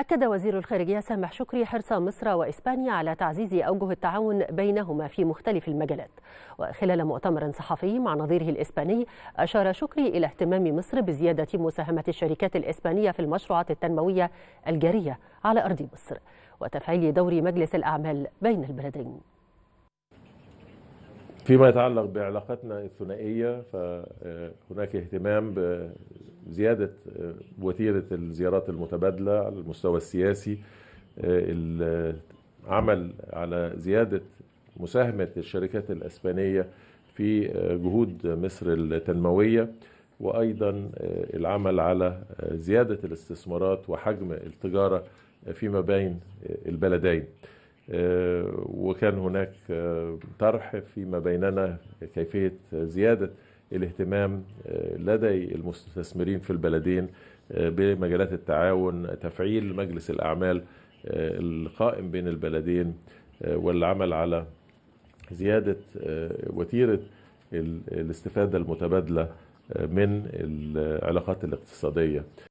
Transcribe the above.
أكد وزير الخارجية سامح شكري حرص مصر وإسبانيا على تعزيز أوجه التعاون بينهما في مختلف المجالات وخلال مؤتمر صحفي مع نظيره الإسباني أشار شكري إلى اهتمام مصر بزيادة مساهمة الشركات الإسبانية في المشروعات التنموية الجارية على أرض مصر وتفعيل دور مجلس الأعمال بين البلدين فيما يتعلق بعلاقتنا الثنائية فهناك اهتمام زيادة آه، وتيرة الزيارات المتبادلة على المستوى السياسي آه، العمل على زيادة مساهمة الشركات الأسبانية في آه، جهود مصر التنموية وأيضا العمل على زيادة الاستثمارات وحجم التجارة فيما بين البلدين وكان هناك طرح فيما بيننا كيفية زيادة الاهتمام آه، لدي المستثمرين في البلدين آه، بمجالات التعاون تفعيل مجلس الأعمال آه، القائم بين البلدين والعمل على زيادة وتيرة الاستفادة المتبادلة من العلاقات الاقتصادية